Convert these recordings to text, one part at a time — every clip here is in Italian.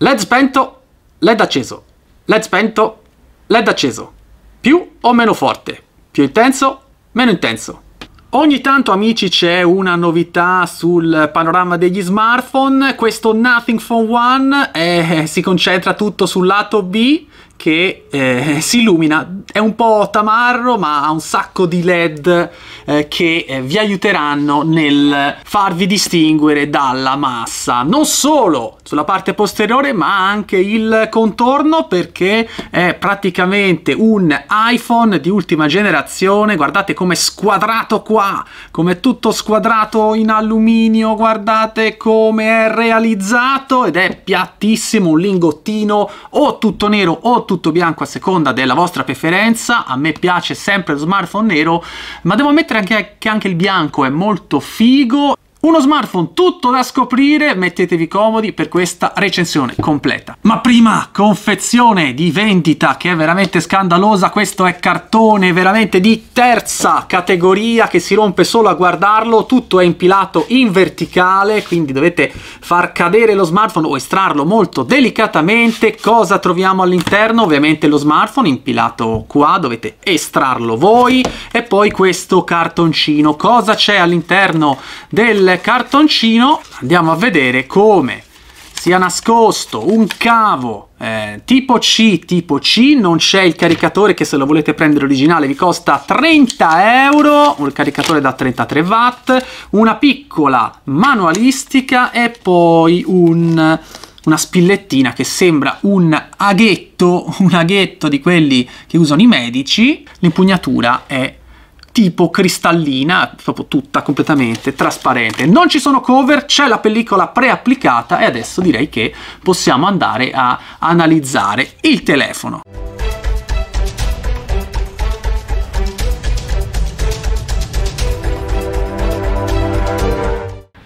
LED spento, LED acceso, LED spento, LED acceso. Più o meno forte? Più intenso, meno intenso. Ogni tanto amici c'è una novità sul panorama degli smartphone, questo Nothing Phone One eh, si concentra tutto sul lato B che eh, si illumina, è un po' tamarro ma ha un sacco di led eh, che eh, vi aiuteranno nel farvi distinguere dalla massa, non solo sulla parte posteriore ma anche il contorno perché è praticamente un iPhone di ultima generazione, guardate come è squadrato qua, come è tutto squadrato in alluminio, guardate come è realizzato ed è piattissimo, un lingottino o tutto nero o tutto bianco a seconda della vostra preferenza, a me piace sempre lo smartphone nero, ma devo ammettere anche che anche il bianco è molto figo uno smartphone tutto da scoprire, mettetevi comodi per questa recensione completa. Ma prima, confezione di vendita che è veramente scandalosa, questo è cartone veramente di terza categoria che si rompe solo a guardarlo, tutto è impilato in verticale, quindi dovete far cadere lo smartphone o estrarlo molto delicatamente. Cosa troviamo all'interno? Ovviamente lo smartphone impilato qua, dovete estrarlo voi e poi questo cartoncino. Cosa c'è all'interno del cartoncino andiamo a vedere come sia nascosto un cavo eh, tipo C, tipo C, non c'è il caricatore che se lo volete prendere originale vi costa 30 euro, un caricatore da 33 watt, una piccola manualistica e poi un, una spillettina che sembra un aghetto, un aghetto di quelli che usano i medici, l'impugnatura è tipo cristallina, proprio tutta completamente trasparente. Non ci sono cover, c'è la pellicola preapplicata e adesso direi che possiamo andare a analizzare il telefono.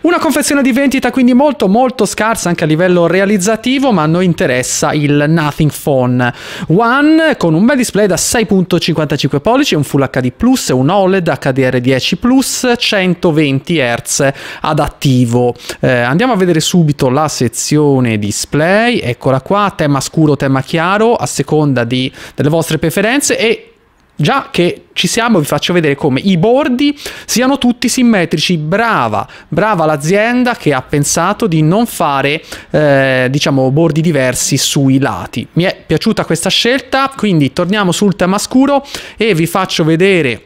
Una confezione di vendita quindi molto molto scarsa anche a livello realizzativo ma a noi interessa il Nothing Phone One con un bel display da 6.55 pollici, un Full HD+, Plus e un OLED HDR10+, Plus 120 Hz adattivo. Eh, andiamo a vedere subito la sezione display, eccola qua, tema scuro, tema chiaro, a seconda di, delle vostre preferenze e Già che ci siamo vi faccio vedere come i bordi siano tutti simmetrici. Brava, brava l'azienda che ha pensato di non fare eh, diciamo bordi diversi sui lati. Mi è piaciuta questa scelta, quindi torniamo sul tema scuro e vi faccio vedere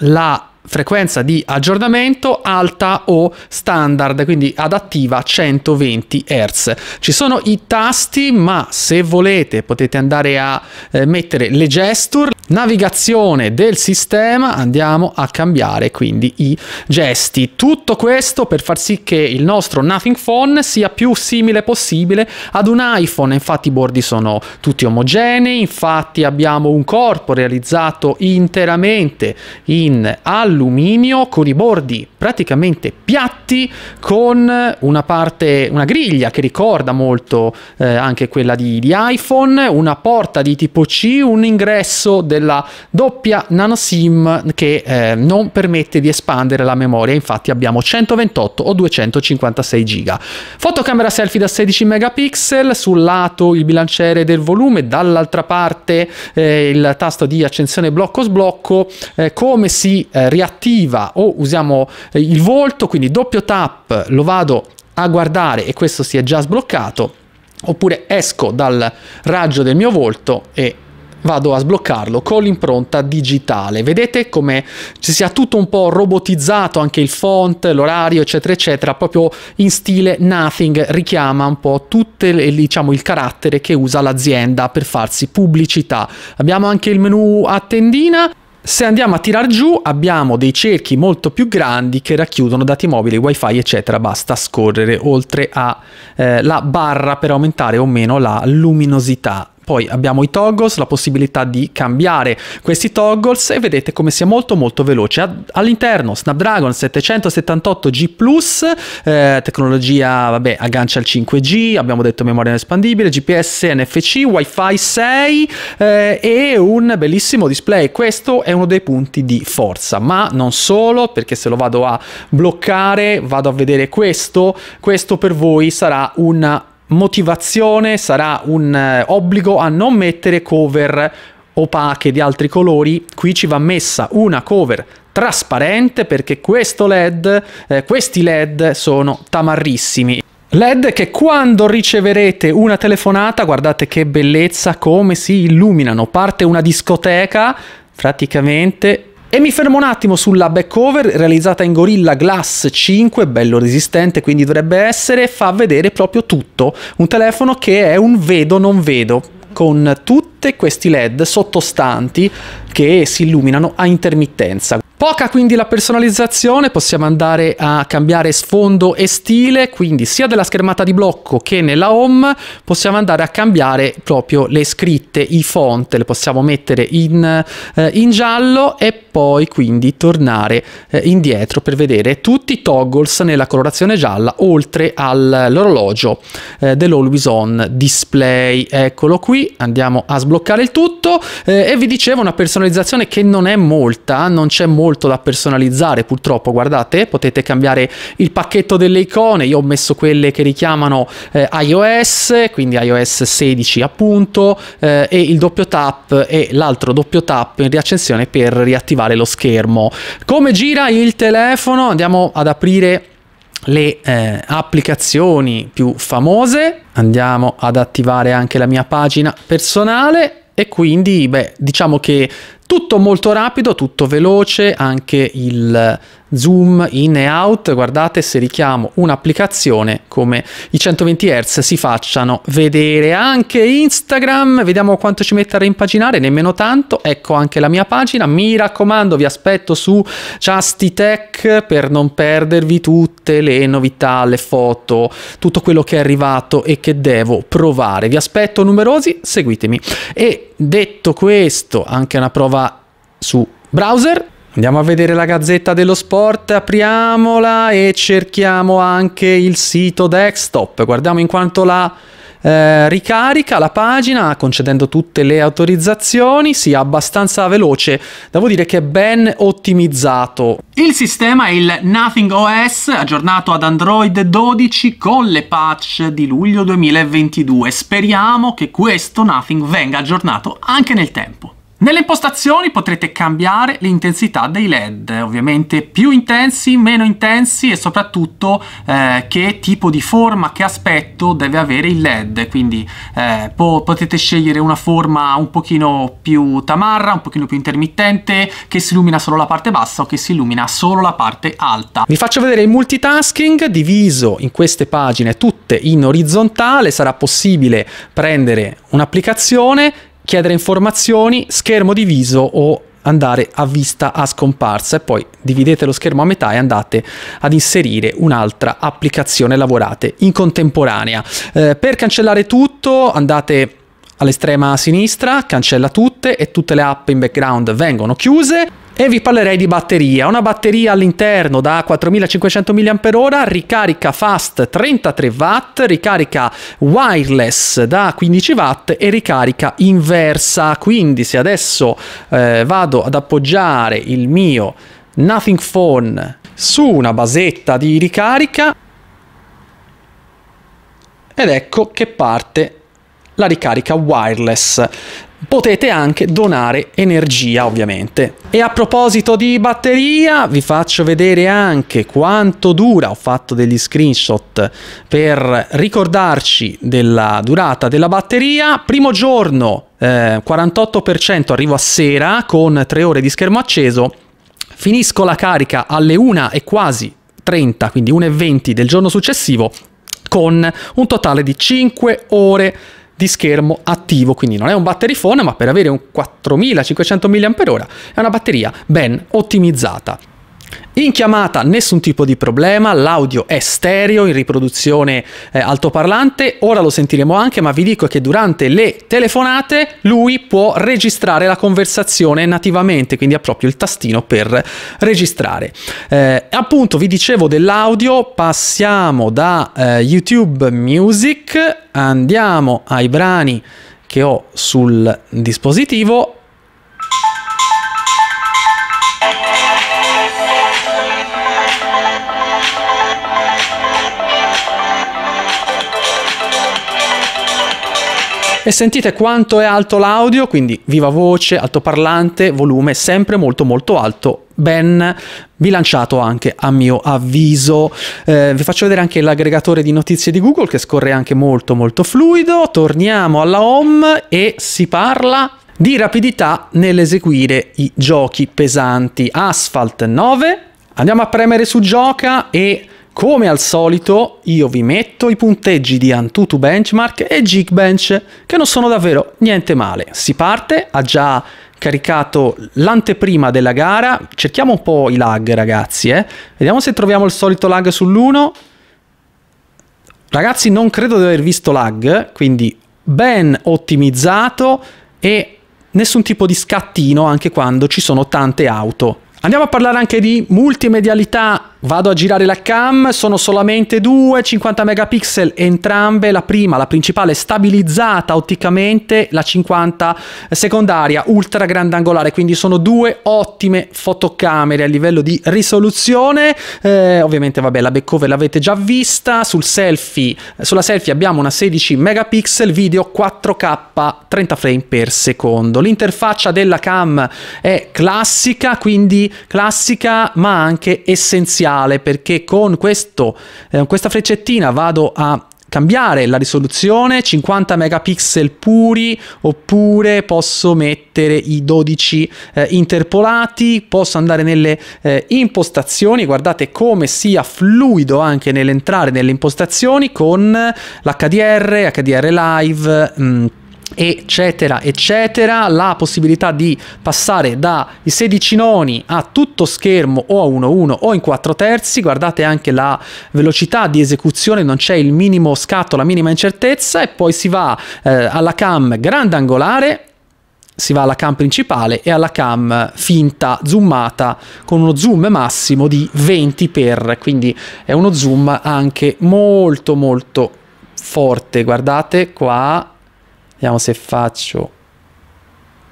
la frequenza di aggiornamento alta o standard, quindi adattiva 120 Hz. Ci sono i tasti, ma se volete potete andare a eh, mettere le gesture, navigazione del sistema, andiamo a cambiare quindi i gesti. Tutto questo per far sì che il nostro Nothing Phone sia più simile possibile ad un iPhone, infatti i bordi sono tutti omogenei, infatti abbiamo un corpo realizzato interamente in alluminio alluminio con i bordi praticamente piatti con una parte, una griglia che ricorda molto eh, anche quella di, di, iPhone, una porta di tipo C, un ingresso della doppia nano SIM che eh, non permette di espandere la memoria, infatti abbiamo 128 o 256 giga. Fotocamera selfie da 16 megapixel, sul lato il bilanciere del volume, dall'altra parte eh, il tasto di accensione blocco sblocco, eh, come si eh, riattiva o usiamo eh, il volto, quindi doppio tap, lo vado a guardare e questo si è già sbloccato, oppure esco dal raggio del mio volto e vado a sbloccarlo con l'impronta digitale. Vedete come ci sia tutto un po' robotizzato, anche il font, l'orario, eccetera, eccetera, proprio in stile nothing, richiama un po' tutto diciamo, il carattere che usa l'azienda per farsi pubblicità. Abbiamo anche il menu a tendina se andiamo a tirar giù abbiamo dei cerchi molto più grandi che racchiudono dati mobili, wifi eccetera, basta scorrere oltre alla eh, barra per aumentare o meno la luminosità poi abbiamo i toggles, la possibilità di cambiare questi toggles e vedete come sia molto molto veloce. All'interno Snapdragon 778G Plus, eh, tecnologia vabbè, aggancia al 5G, abbiamo detto memoria espandibile, GPS, NFC, WiFi 6 eh, e un bellissimo display. Questo è uno dei punti di forza, ma non solo, perché se lo vado a bloccare, vado a vedere questo, questo per voi sarà una motivazione sarà un eh, obbligo a non mettere cover opache di altri colori, qui ci va messa una cover trasparente perché questo LED, eh, questi LED sono tamarrissimi. LED che quando riceverete una telefonata, guardate che bellezza, come si illuminano, parte una discoteca praticamente e mi fermo un attimo sulla back cover realizzata in Gorilla Glass 5, bello resistente quindi dovrebbe essere, fa vedere proprio tutto, un telefono che è un vedo non vedo, con tutti questi led sottostanti che si illuminano a intermittenza. Poca quindi la personalizzazione, possiamo andare a cambiare sfondo e stile, quindi sia della schermata di blocco che nella home possiamo andare a cambiare proprio le scritte, i font, le possiamo mettere in, eh, in giallo e poi quindi tornare eh, indietro per vedere tutti i toggles nella colorazione gialla oltre all'orologio eh, dell'Always On Display. Eccolo qui, andiamo a sbloccare il tutto eh, e vi dicevo una personalizzazione che non è molta, non c'è molto molto da personalizzare purtroppo guardate potete cambiare il pacchetto delle icone io ho messo quelle che richiamano eh, iOS quindi iOS 16 appunto eh, e il doppio tap e l'altro doppio tap in riaccensione per riattivare lo schermo come gira il telefono andiamo ad aprire le eh, applicazioni più famose andiamo ad attivare anche la mia pagina personale e quindi beh diciamo che tutto molto rapido, tutto veloce, anche il zoom in e out, guardate se richiamo un'applicazione come i 120 Hz si facciano vedere anche Instagram, vediamo quanto ci mette a rimpaginare, nemmeno tanto, ecco anche la mia pagina, mi raccomando vi aspetto su Justitech per non perdervi tutte le novità, le foto, tutto quello che è arrivato e che devo provare, vi aspetto numerosi, seguitemi e detto questo anche una prova su browser Andiamo a vedere la gazzetta dello sport, apriamola e cerchiamo anche il sito desktop. Guardiamo in quanto la eh, ricarica la pagina concedendo tutte le autorizzazioni, sia sì, abbastanza veloce, devo dire che è ben ottimizzato. Il sistema è il Nothing OS aggiornato ad Android 12 con le patch di luglio 2022. Speriamo che questo Nothing venga aggiornato anche nel tempo. Nelle impostazioni potrete cambiare l'intensità dei LED, ovviamente più intensi, meno intensi e soprattutto eh, che tipo di forma, che aspetto deve avere il LED, quindi eh, po potete scegliere una forma un pochino più tamarra, un pochino più intermittente, che si illumina solo la parte bassa o che si illumina solo la parte alta. Vi faccio vedere il multitasking diviso in queste pagine tutte in orizzontale, sarà possibile prendere un'applicazione chiedere informazioni, schermo diviso o andare a vista a scomparsa e poi dividete lo schermo a metà e andate ad inserire un'altra applicazione lavorate in contemporanea. Eh, per cancellare tutto andate all'estrema sinistra, cancella tutte e tutte le app in background vengono chiuse e vi parlerei di batteria. Una batteria all'interno da 4500 mAh, ricarica fast 33 watt, ricarica wireless da 15 watt e ricarica inversa. Quindi se adesso eh, vado ad appoggiare il mio Nothing Phone su una basetta di ricarica ed ecco che parte la ricarica wireless potete anche donare energia ovviamente. E a proposito di batteria vi faccio vedere anche quanto dura, ho fatto degli screenshot per ricordarci della durata della batteria, primo giorno eh, 48% arrivo a sera con 3 ore di schermo acceso, finisco la carica alle 1 e quasi 30, quindi 1 e 20 del giorno successivo con un totale di 5 ore di schermo attivo, quindi non è un battery phone, ma per avere un 4500 mAh è una batteria ben ottimizzata. In chiamata nessun tipo di problema, l'audio è stereo in riproduzione eh, altoparlante, ora lo sentiremo anche, ma vi dico che durante le telefonate lui può registrare la conversazione nativamente, quindi ha proprio il tastino per registrare. Eh, appunto vi dicevo dell'audio, passiamo da eh, YouTube Music, andiamo ai brani che ho sul dispositivo e sentite quanto è alto l'audio, quindi viva voce, altoparlante, volume sempre molto molto alto ben bilanciato anche a mio avviso. Eh, vi faccio vedere anche l'aggregatore di notizie di Google che scorre anche molto molto fluido. Torniamo alla home e si parla di rapidità nell'eseguire i giochi pesanti. Asphalt 9. Andiamo a premere su gioca e come al solito io vi metto i punteggi di Antutu Benchmark e Jig che non sono davvero niente male. Si parte, ha già caricato l'anteprima della gara, cerchiamo un po' i lag ragazzi, eh? vediamo se troviamo il solito lag sull'1. Ragazzi non credo di aver visto lag, quindi ben ottimizzato e nessun tipo di scattino anche quando ci sono tante auto. Andiamo a parlare anche di multimedialità Vado a girare la cam, sono solamente due, 50 megapixel entrambe, la prima, la principale stabilizzata otticamente, la 50 secondaria ultra grandangolare, quindi sono due ottime fotocamere a livello di risoluzione. Eh, ovviamente vabbè, la backcover l'avete già vista, Sul selfie, sulla selfie abbiamo una 16 megapixel, video 4K 30 frame per secondo. L'interfaccia della cam è classica, quindi classica ma anche essenziale esponenziale perché con questo, eh, questa freccettina vado a cambiare la risoluzione 50 megapixel puri oppure posso mettere i 12 eh, interpolati posso andare nelle eh, impostazioni guardate come sia fluido anche nell'entrare nelle impostazioni con l'HDR HDR live mh, mm, eccetera eccetera la possibilità di passare dai 16 noni a tutto schermo o a 1.1 o in 4 terzi guardate anche la velocità di esecuzione non c'è il minimo scatto la minima incertezza e poi si va eh, alla cam grande angolare si va alla cam principale e alla cam finta zoomata con uno zoom massimo di 20x quindi è uno zoom anche molto molto forte guardate qua Vediamo se faccio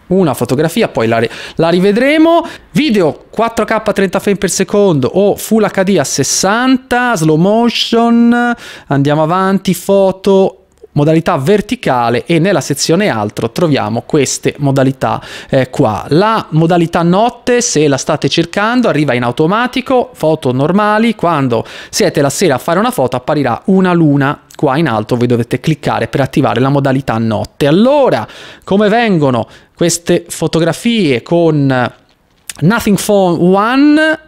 una fotografia, poi la, la, rivedremo. Video 4K 30 frame per secondo o Full HD a 60, slow motion, andiamo avanti, foto modalità verticale e nella sezione altro troviamo queste modalità eh, qua la modalità notte se la state cercando arriva in automatico foto normali quando siete la sera a fare una foto apparirà una luna qua in alto voi dovete cliccare per attivare la modalità notte. Allora, come vengono queste fotografie con Nothing Phone 1?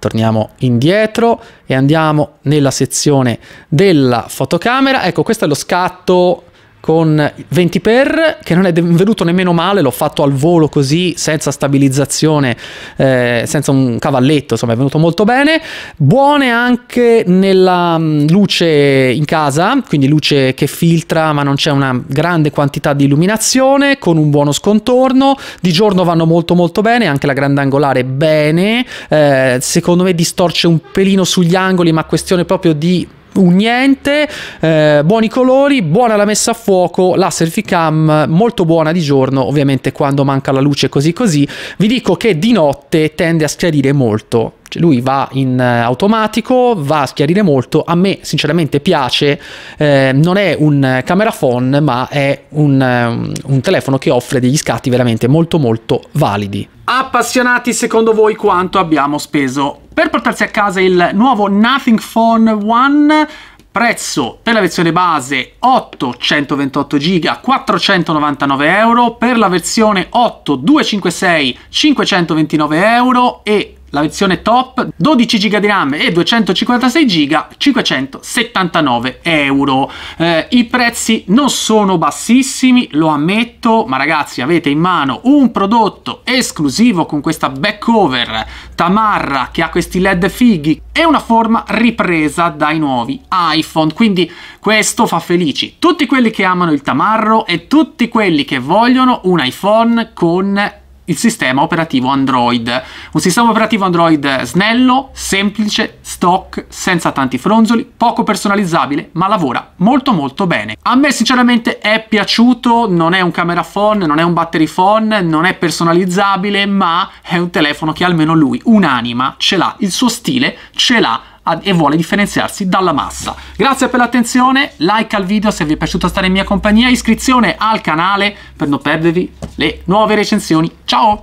Torniamo indietro e andiamo nella sezione della fotocamera. Ecco, questo è lo scatto con 20 per che non è venuto nemmeno male, l'ho fatto al volo così senza stabilizzazione, eh, senza un cavalletto, insomma è venuto molto bene. Buone anche nella mm, luce in casa, quindi luce che filtra ma non c'è una grande quantità di illuminazione, con un buono scontorno, di giorno vanno molto molto bene, anche la grandangolare bene, eh, secondo me distorce un pelino sugli angoli ma questione proprio di un niente, eh, buoni colori, buona la messa a fuoco, la selfie cam molto buona di giorno, ovviamente quando manca la luce così così, vi dico che di notte tende a schiarire molto cioè lui va in eh, automatico, va a schiarire molto, a me sinceramente piace, eh, non è un camera phone ma è un, eh, un telefono che offre degli scatti veramente molto molto validi. Appassionati, secondo voi quanto abbiamo speso per portarsi a casa il nuovo Nothing Phone One? prezzo per la versione base 8 128 giga 499 euro, per la versione 8 256 529 euro e la versione top 12 GB di RAM e 256 GB 579 euro eh, i prezzi non sono bassissimi lo ammetto ma ragazzi avete in mano un prodotto esclusivo con questa back cover tamarra che ha questi led fighi e una forma ripresa dai nuovi iPhone quindi questo fa felici tutti quelli che amano il tamarro e tutti quelli che vogliono un iPhone con il sistema operativo Android. Un sistema operativo Android snello, semplice, stock, senza tanti fronzoli, poco personalizzabile, ma lavora molto molto bene. A me sinceramente è piaciuto, non è un camera phone, non è un battery phone, non è personalizzabile, ma è un telefono che almeno lui, un'anima, ce l'ha, il suo stile ce l'ha e vuole differenziarsi dalla massa. Grazie per l'attenzione, like al video se vi è piaciuto stare in mia compagnia, iscrizione al canale per non perdervi le nuove recensioni. Ciao!